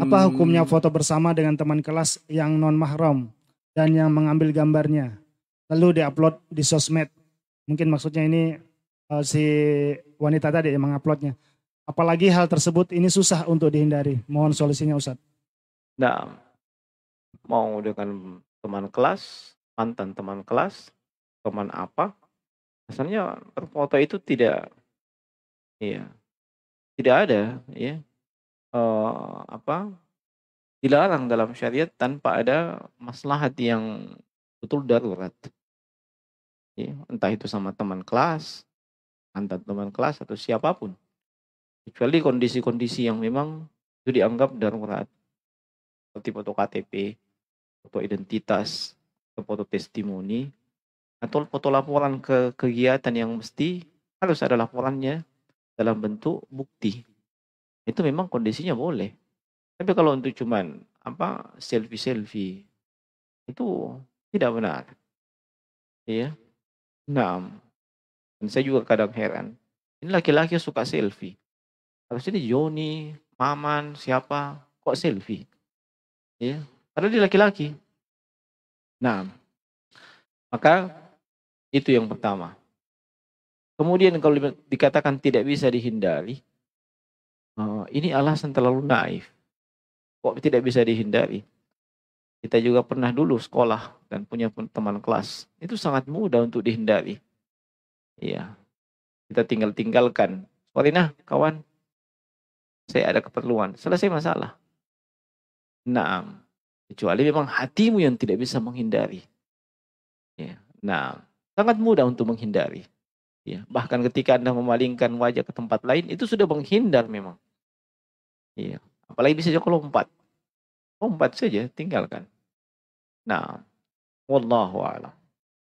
Apa hukumnya foto bersama dengan teman kelas yang non mahram dan yang mengambil gambarnya lalu diupload di sosmed? Mungkin maksudnya ini uh, si wanita tadi yang menguploadnya. Apalagi hal tersebut ini susah untuk dihindari. Mohon solusinya Ustaz. Nah, mau dengan teman kelas, mantan teman kelas, teman apa, asalnya foto itu tidak Iya. Tidak ada ya. Uh, apa dilarang dalam syariat tanpa ada maslahat yang betul darurat. Ya, entah itu sama teman kelas, antar teman kelas atau siapapun. Kecuali kondisi-kondisi yang memang itu dianggap darurat. Seperti foto KTP, foto identitas, foto testimoni, atau foto laporan ke kegiatan yang mesti harus ada laporannya dalam bentuk bukti itu memang kondisinya boleh tapi kalau untuk cuman apa selfie selfie itu tidak benar Iya. nah dan saya juga kadang heran ini laki-laki suka selfie harusnya ini Joni Maman siapa kok selfie Iya. karena dia laki-laki nah maka itu yang pertama Kemudian kalau dikatakan tidak bisa dihindari, oh, ini alasan terlalu naif. Kok tidak bisa dihindari? Kita juga pernah dulu sekolah dan punya teman kelas. Itu sangat mudah untuk dihindari. Iya. Kita tinggal tinggalkan. Warinah, kawan, saya ada keperluan. Selesai masalah. Naam. Kecuali memang hatimu yang tidak bisa menghindari. Ya. Nah, sangat mudah untuk menghindari. Ya, bahkan ketika Anda memalingkan wajah ke tempat lain, itu sudah menghindar memang. Ya, apalagi bisa jauh lompat. Lompat saja, tinggalkan. Nah, wallahu a'lam.